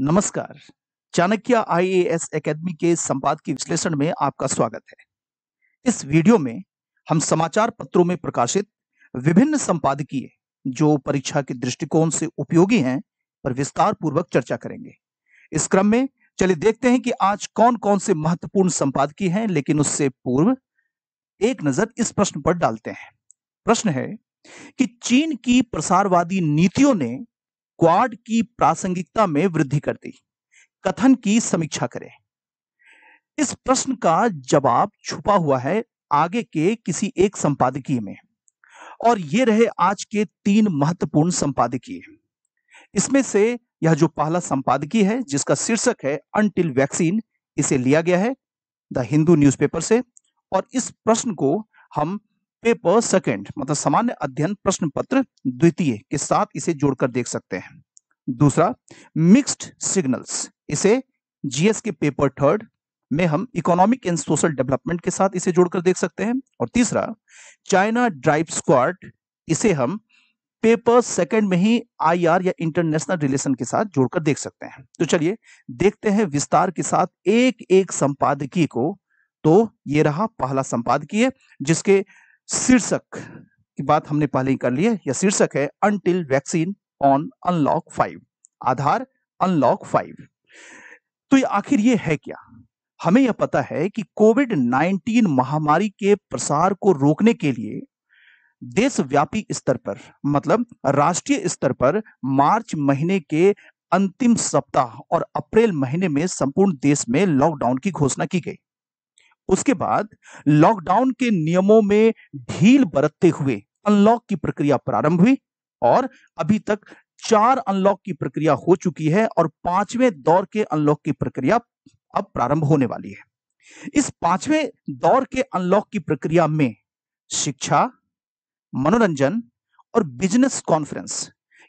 नमस्कार Chanakya IAS academy के संपादकीय विश्लेषण में आपका स्वागत है इस वीडियो में हम समाचार पत्रों में प्रकाशित विभिन्न संपादकीय जो परीक्षा के दृष्टिकोण से उपयोगी हैं पर विस्तार पूर्वक चर्चा करेंगे इस क्रम में चलिए देखते हैं कि आज कौन कौन से महत्वपूर्ण संपादकीय हैं लेकिन उससे पूर्व एक नजर इस प्रश्न पर डालते हैं प्रश्न है कि चीन की प्रसारवादी नीतियों ने क्वाड की प्रासंगिकता में वृद्धि करती कथन की समीक्षा करें इस प्रश्न का जवाब छुपा हुआ है आगे के किसी एक संपादकीय में और ये रहे आज के तीन महत्वपूर्ण संपादकीय इसमें से यह जो पहला संपादकीय है जिसका शीर्षक है अनटिल वैक्सीन इसे लिया गया है द हिंदू न्यूज़पेपर से और इस प्रश्न को हम पेपर सेकेंड मतलब सामान्य अध्ययन प्रश्न पत्र द्वितीय के साथ इसे जोड़कर देख सकते हैं दूसरा मिक्स्ड सिग्नल्स इसे जीएस के पेपर थर्ड में हम इकोनॉमिक एंड सोशल डेवलपमेंट के साथ इसे जोड़कर देख सकते हैं और तीसरा चाइना ड्राइव स्क्वाड इसे हम पेपर सेकंड में ही आईआर या इंटरनेशनल रिलेशन के साथ जोड़कर देख सकते हैं तो चलिए देखते हैं विस्तार के साथ एक एक संपादकीय को तो ये रहा पहला संपादकीय जिसके शीर्षक की बात हमने पहले ही कर ली है यह शीर्षक है until vaccine on unlock five आधार अनलॉक फाइव तो ये आखिर ये है क्या हमें यह पता है कि कोविड 19 महामारी के प्रसार को रोकने के लिए देशव्यापी स्तर पर मतलब राष्ट्रीय स्तर पर मार्च महीने के अंतिम सप्ताह और अप्रैल महीने में संपूर्ण देश में लॉकडाउन की घोषणा की गई उसके बाद लॉकडाउन के नियमों में ढील बरतते हुए अनलॉक की प्रक्रिया प्रारंभ हुई और अभी तक चार अनलॉक की प्रक्रिया हो चुकी है और पांचवें दौर के अनलॉक की प्रक्रिया अब प्रारंभ होने वाली है इस पांचवें दौर के अनलॉक की प्रक्रिया में शिक्षा मनोरंजन और बिजनेस कॉन्फ्रेंस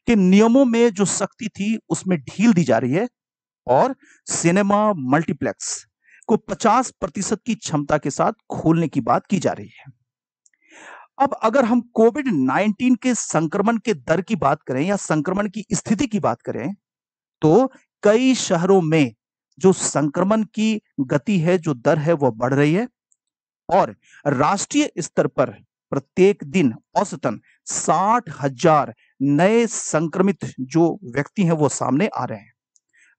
के नियमों में जो सख्ती थी उसमें ढील दी जा रही है और सिनेमा मल्टीप्लेक्स को 50 प्रतिशत की क्षमता के साथ खोलने की बात की जा रही है अब अगर हम कोविड 19 के संक्रमण के दर की बात करें या संक्रमण की स्थिति की बात करें तो कई शहरों में जो संक्रमण की गति है जो दर है वह बढ़ रही है और राष्ट्रीय स्तर पर प्रत्येक दिन औसतन साठ हजार नए संक्रमित जो व्यक्ति हैं वो सामने आ रहे हैं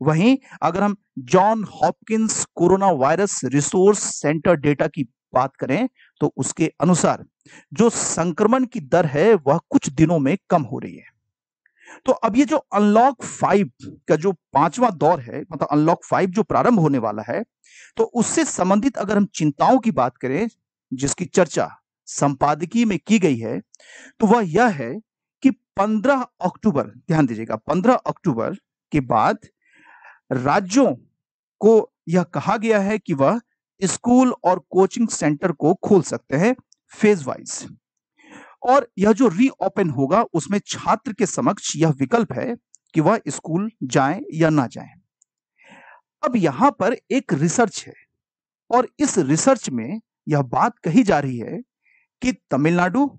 वहीं अगर हम John Hopkins coronavirus resource centre data की बात करें तो उसके अनुसार जो संक्रमण की दर है वह कुछ दिनों में कम हो रही है तो अब ये जो अनलॉक फाइव का जो पांचवा दौर है मतलब अनलॉक फाइव जो प्रारंभ होने वाला है तो उससे संबंधित अगर हम चिंताओं की बात करें जिसकी चर्चा संपादकीय में की गई है तो वह यह है कि 15 अक्टूबर ध्यान दीजिएगा 15 अक्टूबर के बाद राज्यों को यह कहा गया है कि वह स्कूल और कोचिंग सेंटर को खोल सकते हैं फेज वाइज और यह जो रीओपन होगा उसमें छात्र के समक्ष यह विकल्प है कि वह स्कूल जाए या ना जाए अब यहां पर एक रिसर्च है और इस रिसर्च में यह बात कही जा रही है कि तमिलनाडु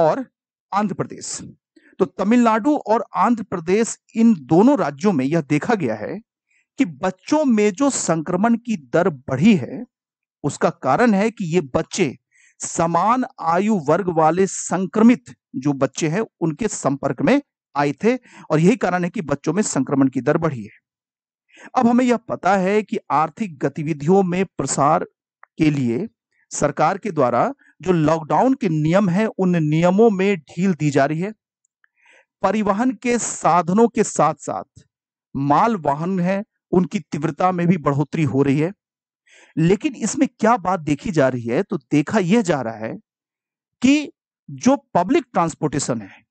और आंध्र प्रदेश तो तमिलनाडु और आंध्र प्रदेश इन दोनों राज्यों में यह देखा गया है कि बच्चों में जो संक्रमण की दर बढ़ी है उसका कारण है कि ये बच्चे समान आयु वर्ग वाले संक्रमित जो बच्चे हैं उनके संपर्क में आए थे और यही कारण है कि बच्चों में संक्रमण की दर बढ़ी है अब हमें यह पता है कि आर्थिक गतिविधियों में प्रसार के लिए सरकार के द्वारा जो लॉकडाउन के नियम है उन नियमों में ढील दी जा रही है परिवहन के साधनों के साथ साथ माल वाहन है उनकी तीव्रता में भी बढ़ोतरी हो रही है लेकिन इसमें क्या बात देखी जा रही है तो देखा यह जा रहा है कि जो पब्लिक ट्रांसपोर्टेशन है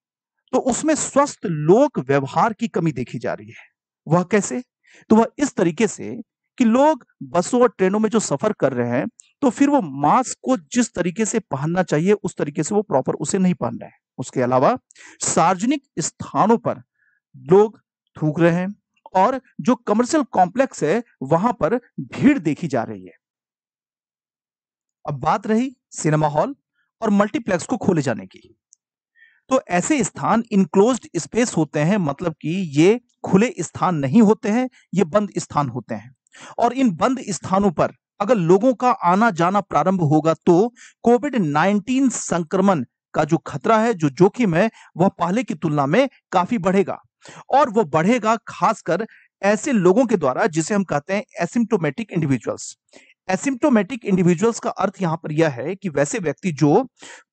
तो उसमें स्वस्थ लोक व्यवहार की कमी देखी जा रही है वह कैसे तो वह इस तरीके से कि लोग बसों और ट्रेनों में जो सफर कर रहे हैं तो फिर वो मास्क को जिस तरीके से पहनना चाहिए उस तरीके से वो प्रॉपर उसे नहीं पहन रहे हैं उसके अलावा सार्वजनिक स्थानों पर लोग थूक रहे हैं और जो कमर्शियल कॉम्प्लेक्स है वहां पर भीड़ देखी जा रही है अब बात रही सिनेमा हॉल और मल्टीप्लेक्स को खोले जाने की तो ऐसे स्थान इनक्लोज स्पेस होते हैं मतलब कि ये खुले स्थान नहीं होते हैं ये बंद स्थान होते हैं और इन बंद स्थानों पर अगर लोगों का आना जाना प्रारंभ होगा तो कोविड 19 संक्रमण का जो खतरा है जो जोखिम है वह पहले की तुलना में काफी बढ़ेगा और वह बढ़ेगा खासकर ऐसे लोगों के द्वारा जिसे हम कहते हैं एसिम्टोमेटिक इंडिविजुअल्स एसिम्टोमेटिक इंडिविजुअल्स का अर्थ यहां पर यह है कि वैसे व्यक्ति जो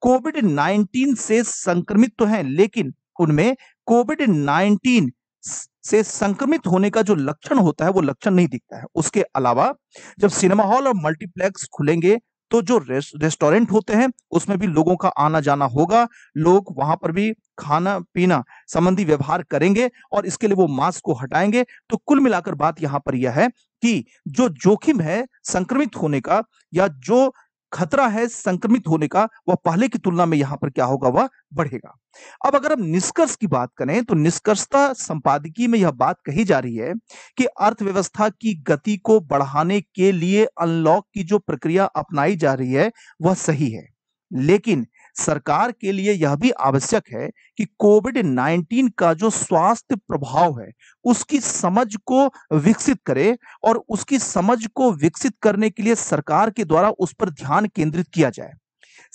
कोविड 19 से संक्रमित तो हैं लेकिन उनमें कोविड 19 से संक्रमित होने का जो लक्षण होता है वो लक्षण नहीं दिखता है उसके अलावा जब सिनेमा हॉल और मल्टीप्लेक्स खुलेंगे तो जो रेस्टोरेंट होते हैं उसमें भी लोगों का आना जाना होगा लोग वहां पर भी खाना पीना संबंधी व्यवहार करेंगे और इसके लिए वो मास्क को हटाएंगे तो कुल मिलाकर बात यहाँ पर यह है कि जो जोखिम है संक्रमित होने का या जो खतरा है संक्रमित होने का वह पहले की तुलना में यहां पर क्या होगा वह बढ़ेगा अब अगर हम निष्कर्ष की बात करें तो निष्कर्षता संपादकीय में यह बात कही जा रही है कि अर्थव्यवस्था की गति को बढ़ाने के लिए अनलॉक की जो प्रक्रिया अपनाई जा रही है वह सही है लेकिन सरकार के लिए यह भी आवश्यक है कि कोविड 19 का जो स्वास्थ्य प्रभाव है उसकी समझ को विकसित करे और उसकी समझ को विकसित करने के लिए सरकार के द्वारा उस पर ध्यान केंद्रित किया जाए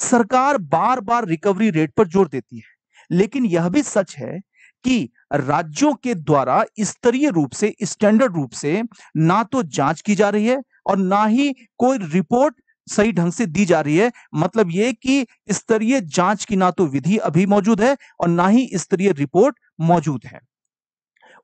सरकार बार बार रिकवरी रेट पर जोर देती है लेकिन यह भी सच है कि राज्यों के द्वारा स्तरीय रूप से स्टैंडर्ड रूप से ना तो जांच की जा रही है और ना ही कोई रिपोर्ट सही ढंग से दी जा रही है मतलब ये कि स्तरीय जांच की ना तो विधि अभी मौजूद है और ना ही स्तरीय रिपोर्ट मौजूद है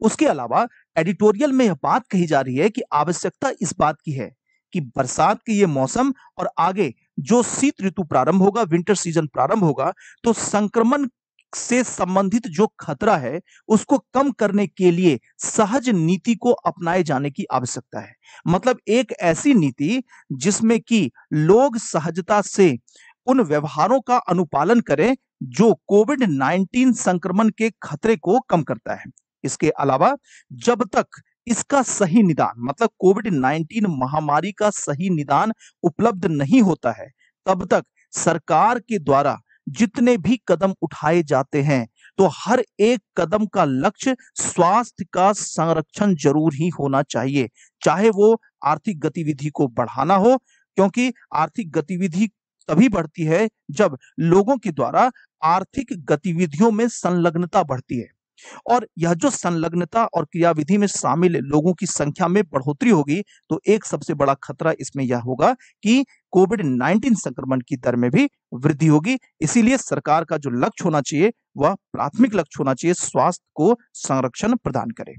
उसके अलावा एडिटोरियल में यह बात कही जा रही है कि आवश्यकता इस बात की है कि बरसात के ये मौसम और आगे जो शीत ऋतु प्रारंभ होगा विंटर सीजन प्रारंभ होगा तो संक्रमण से संबंधित जो खतरा है उसको कम करने के लिए सहज नीति को अपनाए जाने की आवश्यकता है मतलब एक ऐसी नीति जिसमें कि लोग सहजता से उन व्यवहारों का अनुपालन करें जो कोविड 19 संक्रमण के खतरे को कम करता है इसके अलावा जब तक इसका सही निदान मतलब कोविड 19 महामारी का सही निदान उपलब्ध नहीं होता है तब तक सरकार के द्वारा जितने भी कदम उठाए जाते हैं तो हर एक कदम का लक्ष्य स्वास्थ्य का संरक्षण जरूर ही होना चाहिए चाहे वो आर्थिक गतिविधि को बढ़ाना हो क्योंकि आर्थिक गतिविधि तभी बढ़ती है जब लोगों के द्वारा आर्थिक गतिविधियों में संलग्नता बढ़ती है और यह जो संलग्नता और क्रियाविधि में शामिल लोगों की संख्या में बढ़ोतरी होगी तो एक सबसे बड़ा खतरा इसमें यह होगा कि कोविड 19 संक्रमण की दर में भी वृद्धि होगी इसीलिए सरकार का जो लक्ष्य होना चाहिए वह प्राथमिक लक्ष्य होना चाहिए स्वास्थ्य को संरक्षण प्रदान करे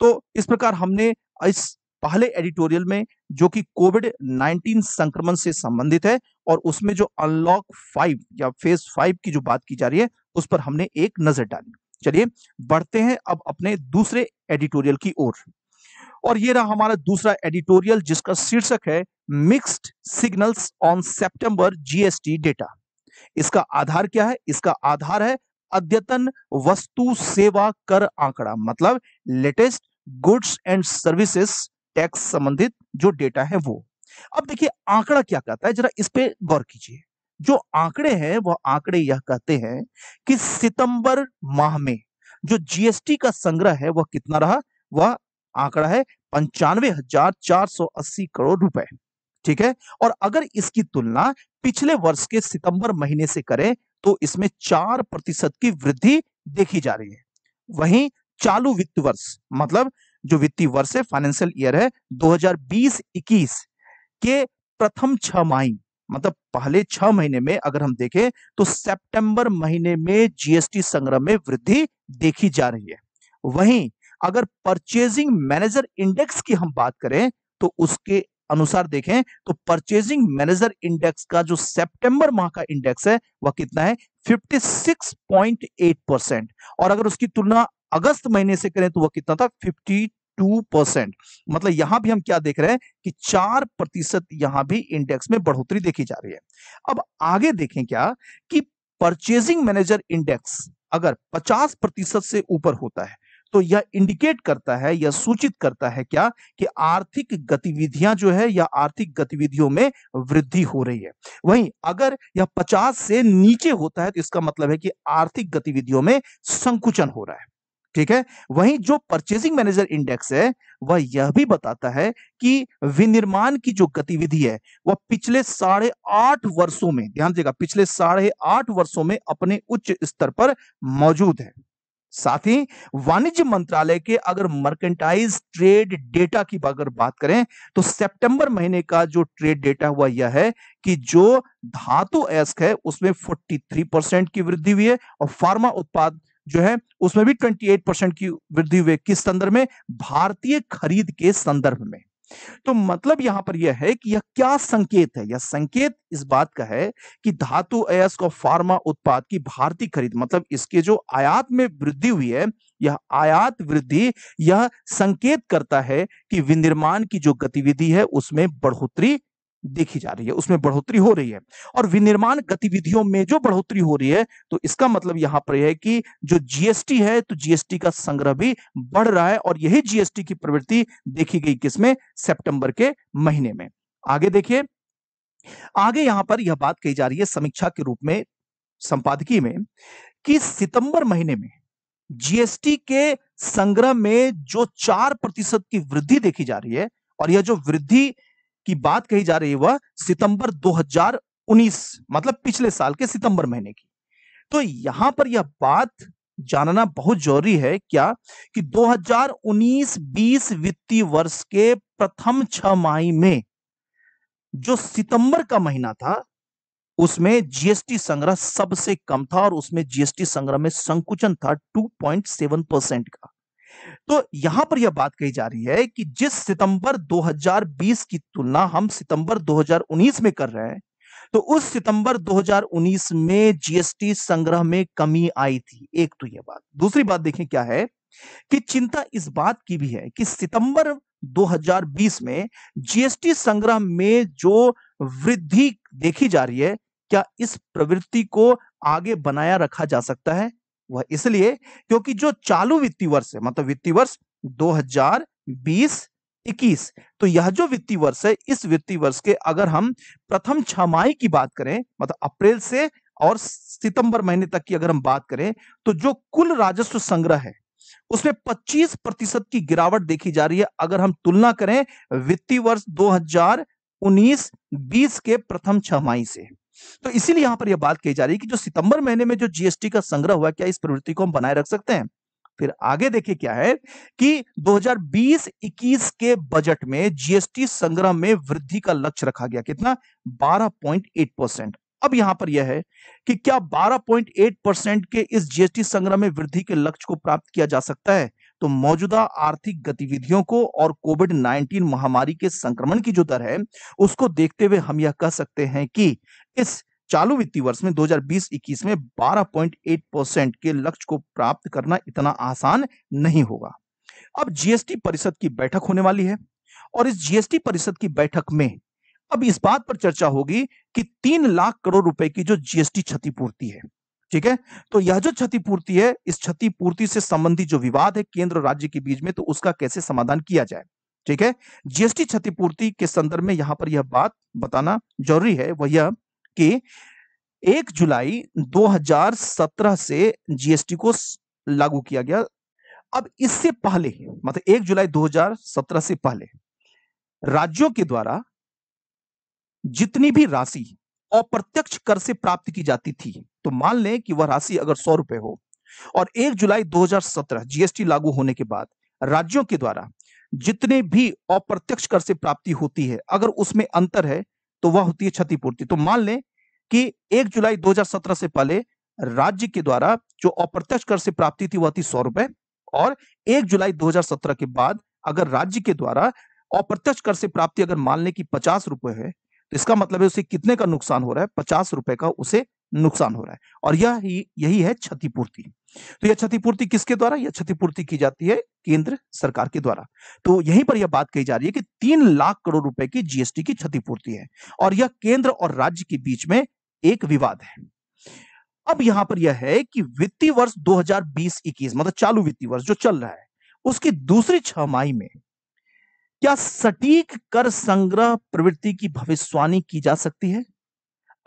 तो इस प्रकार हमने इस पहले एडिटोरियल में जो कि कोविड 19 संक्रमण से संबंधित है और उसमें जो अनलॉक फाइव या फेज फाइव की जो बात की जा रही है उस पर हमने एक नजर डाली चलिए बढ़ते हैं अब अपने दूसरे एडिटोरियल की ओर और ये रहा हमारा दूसरा एडिटोरियल जिसका शीर्षक है मिक्स्ड सिग्नल्स ऑन सितंबर जीएसटी डेटा इसका आधार क्या है इसका आधार है अद्यतन वस्तु सेवा कर आंकड़ा मतलब latest goods and services tax संबंधित जो डेटा है वो अब देखिए आंकड़ा क्या कहता है जरा इस पे गौर कीजिए जो आंकड़े हैं वह आंकड़े यह कहते हैं कि सितंबर माह में जो जीएसटी का संग्रह है वह कितना रहा वह आंकड़ा है पंचानवे हजार चार सौ अस्सी करोड़ रुपए ठीक है और अगर इसकी तुलना पिछले वर्ष के सितंबर महीने से करें तो इसमें चार प्रतिशत की वृद्धि देखी जा रही है वहीं चालू वित्त वर्ष मतलब जो वित्तीय वर्ष है फाइनेंशियल ईयर है 2020-21 के प्रथम छह माही मतलब पहले छह महीने में अगर हम देखें तो सितंबर महीने में जीएसटी संग्रह में वृद्धि देखी जा रही है वहीं अगर परचेजिंग मैनेजर इंडेक्स की हम बात करें तो उसके अनुसार देखें तो परचेजिंग मैनेजर इंडेक्स का जो सितंबर माह का इंडेक्स है वह कितना है 56.8 परसेंट और अगर उसकी तुलना अगस्त महीने से करें तो वह कितना था टू परसेंट मतलब यहां भी हम क्या देख रहे हैं कि चार प्रतिशत यहां भी इंडेक्स में बढ़ोतरी देखी जा रही है अब आगे देखें क्या कि परचेजिंग मैनेजर इंडेक्स अगर पचास प्रतिशत से ऊपर होता है तो यह इंडिकेट करता है यह सूचित करता है क्या कि आर्थिक गतिविधियां जो है या आर्थिक गतिविधियों में वृद्धि हो रही है वहीं अगर यह 50 से नीचे होता है तो इसका मतलब है कि आर्थिक गतिविधियों में संकुचन हो रहा है ठीक है वहीं जो परचेजिंग मैनेजर इंडेक्स है वह यह भी बताता है कि विनिर्माण की जो गतिविधि है वह पिछले साढ़े आठ वर्षों में ध्यान देगा पिछले साढ़े आठ वर्षों में अपने उच्च स्तर पर मौजूद है साथ ही वाणिज्य मंत्रालय के अगर मर्केंटाइज ट्रेड डेटा की अगर बात करें तो सितंबर महीने का जो ट्रेड डेटा हुआ यह है कि जो धातु एस्क है उसमें 43 परसेंट की वृद्धि हुई है और फार्मा उत्पाद जो है उसमें भी 28 परसेंट की वृद्धि हुई किस संदर्भ में भारतीय खरीद के संदर्भ में तो मतलब यहां पर यह है कि यह क्या संकेत है यह संकेत इस बात का है कि धातु अयस्क और फार्मा उत्पाद की भारतीय खरीद मतलब इसके जो आयात में वृद्धि हुई है यह आयात वृद्धि यह संकेत करता है कि विनिर्माण की जो गतिविधि है उसमें बढ़ोतरी देखी जा रही है उसमें बढ़ोतरी हो रही है और विनिर्माण गतिविधियों में जो बढ़ोतरी हो रही है तो इसका मतलब यहां पर है कि जो जीएसटी है तो जीएसटी का संग्रह भी बढ़ रहा है और यही जीएसटी की प्रवृत्ति देखी गई किसमें सितंबर के महीने में आगे देखिए आगे यहां पर यह बात कही जा रही है समीक्षा के रूप में संपादकीय में कि सितंबर महीने में जीएसटी के संग्रह में जो चार प्रतिशत की वृद्धि देखी जा रही है और यह जो वृद्धि की बात कही जा रही है वह सितंबर 2019 मतलब पिछले साल के सितंबर महीने की तो यहां पर यह बात जानना बहुत जरूरी है क्या कि 2019-20 वित्तीय वर्ष के प्रथम छह माही में जो सितंबर का महीना था उसमें जीएसटी संग्रह सबसे कम था और उसमें जीएसटी संग्रह में संकुचन था 2.7 परसेंट का तो यहां पर यह बात कही जा रही है कि जिस सितंबर 2020 की तुलना हम सितंबर 2019 में कर रहे हैं तो उस सितंबर 2019 में जीएसटी संग्रह में कमी आई थी एक तो यह बात दूसरी बात देखें क्या है कि चिंता इस बात की भी है कि सितंबर 2020 में जीएसटी संग्रह में जो वृद्धि देखी जा रही है क्या इस प्रवृत्ति को आगे बनाया रखा जा सकता है वह इसलिए क्योंकि जो चालू वित्तीय वर्ष है मतलब वित्तीय वर्ष 2020 इक्कीस तो यह जो वित्तीय वर्ष है इस वित्तीय वर्ष के अगर हम प्रथम छमाही की बात करें मतलब अप्रैल से और सितंबर महीने तक की अगर हम बात करें तो जो कुल राजस्व संग्रह है उसमें 25 प्रतिशत की गिरावट देखी जा रही है अगर हम तुलना करें वित्तीय वर्ष 2019-20 के प्रथम छमाही से तो इसीलिए यहां पर यह बात कही जा रही है कि जो सितंबर महीने में जो जीएसटी का संग्रह हुआ क्या इस प्रवृत्ति को हम बनाए रख सकते हैं फिर आगे देखिए क्या है कि 2020-21 के बजट में जीएसटी संग्रह में वृद्धि का लक्ष्य रखा गया कितना 12.8 परसेंट अब यहां पर यह है कि क्या 12.8 परसेंट के इस जीएसटी संग्रह में वृद्धि के लक्ष्य को प्राप्त किया जा सकता है तो मौजूदा आर्थिक गतिविधियों को और कोविड 19 महामारी के संक्रमण की जो दर है उसको देखते हुए हम यह कह सकते हैं कि इस चालू वित्तीय वर्ष में 2020-21 में 12.8 परसेंट के लक्ष्य को प्राप्त करना इतना आसान नहीं होगा अब जीएसटी परिषद की बैठक होने वाली है और इस जीएसटी परिषद की बैठक में अब इस बात पर चर्चा होगी कि तीन लाख करोड़ रुपए की जो जीएसटी क्षतिपूर्ति है ठीक है तो यह जो क्षतिपूर्ति है इस क्षतिपूर्ति से संबंधित जो विवाद है केंद्र और राज्य के बीच में तो उसका कैसे समाधान किया जाए ठीक है जीएसटी क्षतिपूर्ति के संदर्भ में यहां पर यह बात बताना जरूरी है वह यह कि एक जुलाई 2017 से जीएसटी को लागू किया गया अब इससे पहले मतलब एक जुलाई 2017 से पहले राज्यों के द्वारा जितनी भी राशि अप्रत्यक्ष कर से प्राप्त की जाती थी तो मान लें कि वह राशि अगर सौ रुपए हो और एक जुलाई 2017 जीएसटी लागू होने के बाद राज्यों के द्वारा जितने भी अप्रत्यक्ष कर से प्राप्ति होती है अगर उसमें अंतर है तो वह होती है क्षतिपूर्ति तो मान लें कि एक जुलाई 2017 से पहले राज्य के द्वारा जो अप्रत्यक्ष कर से प्राप्ति थी वह थी सौ रुपए और एक जुलाई 2017 के बाद अगर राज्य के द्वारा अप्रत्यक्ष कर से प्राप्ति अगर मान लें कि पचास रुपए है तो इसका मतलब है उसे कितने का नुकसान हो रहा है पचास रुपए का उसे नुकसान हो रहा है और यह यही है क्षतिपूर्ति तो यह क्षतिपूर्ति किसके द्वारा यह क्षतिपूर्ति की जाती है केंद्र सरकार के द्वारा तो यहीं पर यह बात कही जा रही है कि तीन लाख करोड़ रुपए की जीएसटी की क्षतिपूर्ति है और यह केंद्र और राज्य के बीच में एक विवाद है अब यहां पर यह है कि वित्तीय वर्ष 2020-21 मतलब चालू वित्तीय वर्ष जो चल रहा है उसकी दूसरी छमाही में क्या सटीक कर संग्रह प्रवृत्ति की भविष्यवाणी की जा सकती है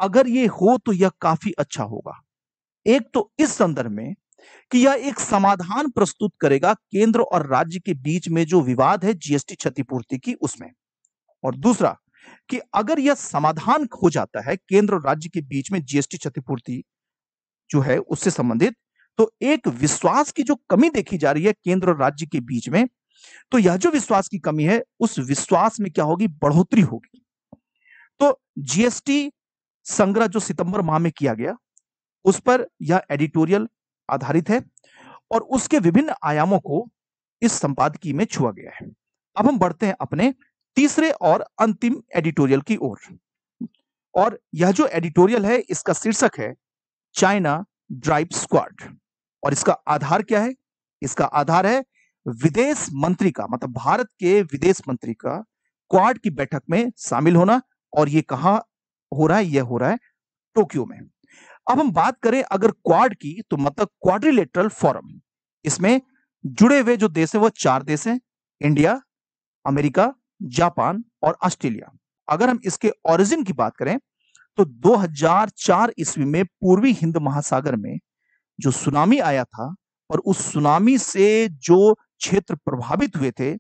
अगर ये हो तो यह काफी अच्छा होगा एक तो इस संदर्भ में कि यह एक समाधान प्रस्तुत करेगा केंद्र और राज्य के बीच में जो विवाद है जीएसटी क्षतिपूर्ति की उसमें और दूसरा कि अगर यह समाधान हो जाता है केंद्र और राज्य के बीच में जीएसटी क्षतिपूर्ति जो है उससे संबंधित तो एक विश्वास की जो कमी देखी जा रही है केंद्र और राज्य के बीच में तो यह जो विश्वास की कमी है उस विश्वास में क्या होगी बढ़ोतरी होगी तो जीएसटी संग्रह जो सितंबर माह में किया गया उस पर यह एडिटोरियल आधारित है और उसके विभिन्न आयामों को इस संपादकीय में छुआ गया है अब हम बढ़ते हैं अपने तीसरे और अंतिम एडिटोरियल की ओर और।, और यह जो एडिटोरियल है इसका शीर्षक है चाइना ड्राइव स्क्वाड और इसका आधार क्या है इसका आधार है विदेश मंत्री का मतलब भारत के विदेश मंत्री का क्वाड की बैठक में शामिल होना और ये कहा हो रहा है यह हो रहा है टोक्यो में अब हम बात करें अगर क्वाड की तो मतलब क्वाड्रिलेटरल फोरम इसमें जुड़े हुए जो देश है वह चार देश हैं इंडिया अमेरिका जापान और ऑस्ट्रेलिया अगर हम इसके ओरिजिन की बात करें तो 2004 ईस्वी में पूर्वी हिंद महासागर में जो सुनामी आया था और उस सुनामी से जो क्षेत्र प्रभावित हुए थे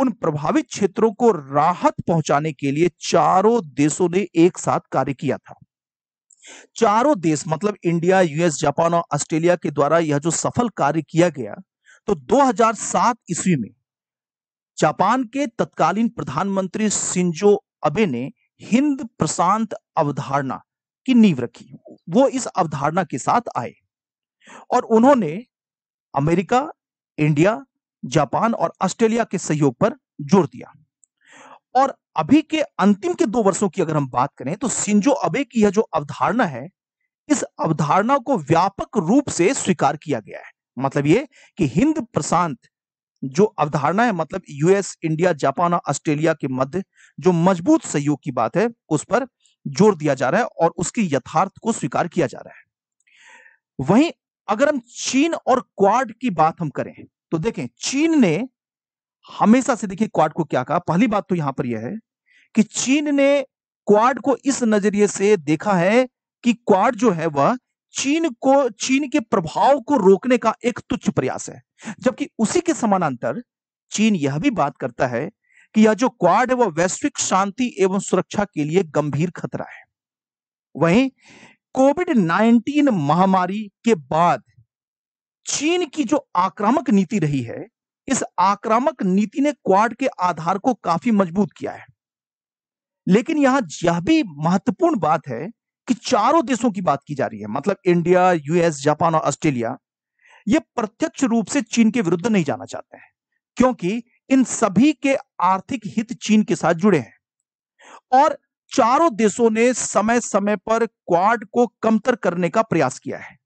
उन प्रभावित क्षेत्रों को राहत पहुंचाने के लिए चारों देशों ने एक साथ कार्य किया था चारों देश मतलब इंडिया यूएस जापान और ऑस्ट्रेलिया के द्वारा यह जो सफल कार्य किया गया तो 2007 ईस्वी में जापान के तत्कालीन प्रधानमंत्री सिंजो अबे ने हिंद प्रशांत अवधारणा की नींव रखी वो इस अवधारणा के साथ आए और उन्होंने अमेरिका इंडिया जापान और ऑस्ट्रेलिया के सहयोग पर जोर दिया और अभी के अंतिम के दो वर्षों की अगर हम बात करें तो सिंजो अबे की यह जो अवधारणा है इस अवधारणा को व्यापक रूप से स्वीकार किया गया है मतलब ये कि हिंद प्रशांत जो अवधारणा है मतलब यूएस इंडिया जापान और ऑस्ट्रेलिया के मध्य जो मजबूत सहयोग की बात है उस पर जोर दिया जा रहा है और उसकी यथार्थ को स्वीकार किया जा रहा है वहीं अगर हम चीन और क्वाड की बात हम करें तो देखें चीन ने हमेशा से देखिए क्वाड को क्या कहा पहली बात तो यहां पर यह है कि चीन ने क्वाड को इस नजरिए से देखा है कि क्वाड जो है वह चीन को चीन के प्रभाव को रोकने का एक तुच्छ प्रयास है जबकि उसी के समानांतर चीन यह भी बात करता है कि यह जो क्वाड है वह वैश्विक शांति एवं सुरक्षा के लिए गंभीर खतरा है वहीं कोविड 19 महामारी के बाद चीन की जो आक्रामक नीति रही है इस आक्रामक नीति ने क्वाड के आधार को काफी मजबूत किया है लेकिन यहां यह भी महत्वपूर्ण बात है कि चारों देशों की बात की जा रही है मतलब इंडिया यूएस जापान और ऑस्ट्रेलिया ये प्रत्यक्ष रूप से चीन के विरुद्ध नहीं जाना चाहते हैं क्योंकि इन सभी के आर्थिक हित चीन के साथ जुड़े हैं और चारों देशों ने समय समय पर क्वाड को कमतर करने का प्रयास किया है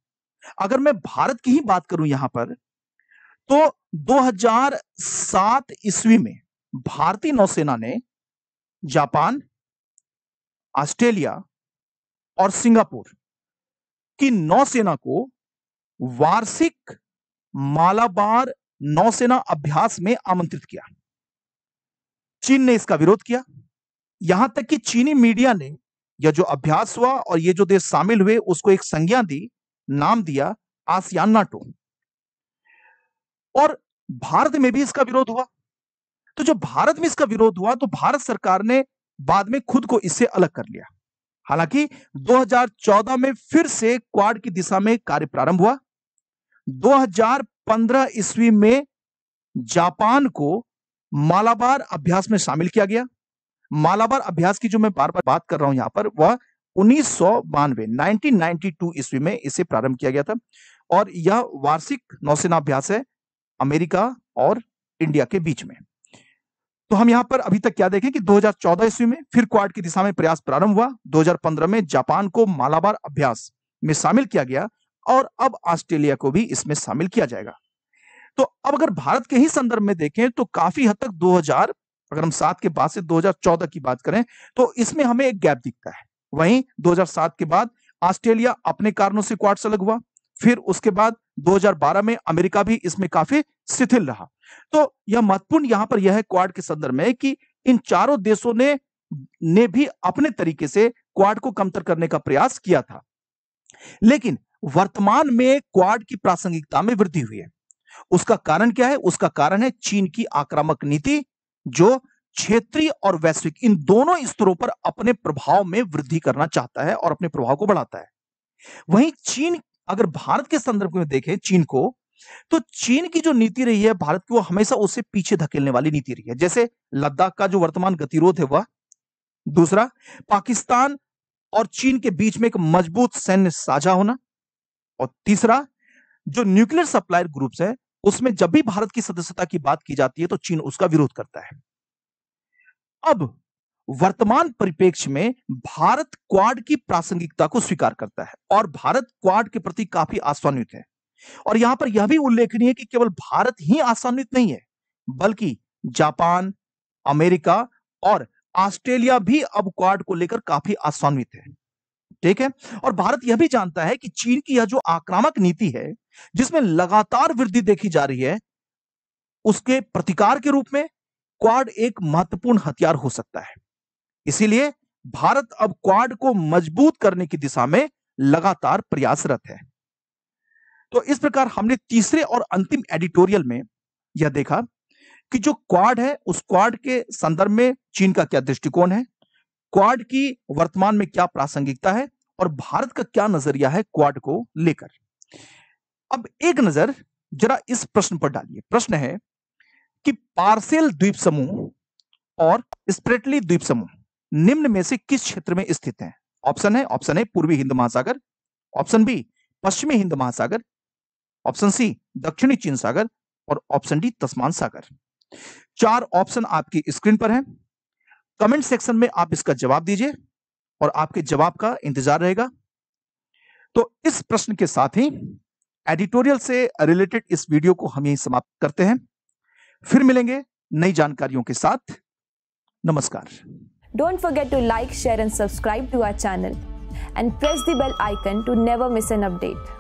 अगर मैं भारत की ही बात करूं यहां पर तो 2007 ईस्वी में भारतीय नौसेना ने जापान ऑस्ट्रेलिया और सिंगापुर की नौसेना को वार्षिक मालाबार नौसेना अभ्यास में आमंत्रित किया चीन ने इसका विरोध किया यहां तक कि चीनी मीडिया ने यह जो अभ्यास हुआ और ये जो देश शामिल हुए उसको एक संज्ञा दी नाम दिया आसियान और भारत में भी इसका विरोध हुआ तो जब भारत में इसका विरोध हुआ तो भारत सरकार ने बाद में खुद को इससे अलग कर लिया हालांकि 2014 में फिर से क्वाड की दिशा में कार्य प्रारंभ हुआ 2015 ईस्वी में जापान को मालाबार अभ्यास में शामिल किया गया मालाबार अभ्यास की जो मैं बार बार बात कर रहा हूं यहां पर वह उन्नीस सौ बानवे नाइनटीन ईस्वी में इसे प्रारंभ किया गया था और यह वार्षिक नौसेनाभ्यास है अमेरिका और इंडिया के बीच में तो हम यहां पर अभी तक क्या देखें कि 2014 ईस्वी में फिर क्वाड की दिशा में प्रयास प्रारंभ हुआ 2015 में जापान को मालाबार अभ्यास में शामिल किया गया और अब ऑस्ट्रेलिया को भी इसमें शामिल किया जाएगा तो अब अगर भारत के ही संदर्भ में देखें तो काफी हद तक 2000 अगर हम सात के बाद से 2014 की बात करें तो इसमें हमें एक गैप दिखता है वहीं 2007 के बाद ऑस्ट्रेलिया अपने कारणों से क्वाड से अलग हुआ फिर उसके बाद 2012 में अमेरिका भी इसमें काफी शिथिल रहा तो यह महत्वपूर्ण यहां पर यह है क्वाड के संदर्भ में कि इन चारों देशों ने ने भी अपने तरीके से क्वाड को कमतर करने का प्रयास किया था लेकिन वर्तमान में क्वाड की प्रासंगिकता में वृद्धि हुई है उसका कारण क्या है उसका कारण है चीन की आक्रामक नीति जो क्षेत्रीय और वैश्विक इन दोनों स्तरों पर अपने प्रभाव में वृद्धि करना चाहता है और अपने प्रभाव को बढ़ाता है वहीं चीन अगर भारत के संदर्भ में देखें चीन को तो चीन की जो नीति रही है भारत की वो हमेशा उससे पीछे धकेलने वाली नीति रही है जैसे लद्दाख का जो वर्तमान गतिरोध है वह दूसरा पाकिस्तान और चीन के बीच में एक मजबूत सैन्य साझा होना और तीसरा जो न्यूक्लियर सप्लायर ग्रुप्स है उसमें जब भी भारत की सदस्यता की बात की जाती है तो चीन उसका विरोध करता है अब वर्तमान परिप्रेक्ष्य में भारत क्वाड की प्रासंगिकता को स्वीकार करता है और भारत क्वाड के प्रति काफी आसान्वित है और यहां पर यह भी उल्लेखनीय है कि केवल भारत ही आसान्वित नहीं है बल्कि जापान अमेरिका और ऑस्ट्रेलिया भी अब क्वाड को लेकर काफी आसान्वित है ठीक है और भारत यह भी जानता है कि चीन की यह जो आक्रामक नीति है जिसमें लगातार वृद्धि देखी जा रही है उसके प्रतिकार के रूप में क्वाड एक महत्वपूर्ण हथियार हो सकता है इसीलिए भारत अब क्वाड को मजबूत करने की दिशा में लगातार प्रयासरत है तो इस प्रकार हमने तीसरे और अंतिम एडिटोरियल में यह देखा कि जो क्वाड है उस क्वाड के संदर्भ में चीन का क्या दृष्टिकोण है क्वाड की वर्तमान में क्या प्रासंगिकता है और भारत का क्या नजरिया है क्वाड को लेकर अब एक नजर जरा इस प्रश्न पर डालिए प्रश्न है कि पार्सेल द्वीप समूह और स्प्रेटली द्वीप समूह निम्न में से किस क्षेत्र में स्थित है ऑप्शन है ऑप्शन है पूर्वी हिंद महासागर ऑप्शन बी पश्चिमी हिंद महासागर ऑप्शन सी दक्षिणी चीन सागर और ऑप्शन डी तस्मान सागर चार ऑप्शन आपकी स्क्रीन पर है कमेंट सेक्शन में आप इसका जवाब दीजिए और आपके जवाब का इंतजार रहेगा तो इस प्रश्न के साथ ही एडिटोरियल से रिलेटेड इस वीडियो को हम यही समाप्त करते हैं फिर मिलेंगे नई जानकारियों के साथ नमस्कार don't forget to like share and subscribe to our channel and press the bell icon to never miss an update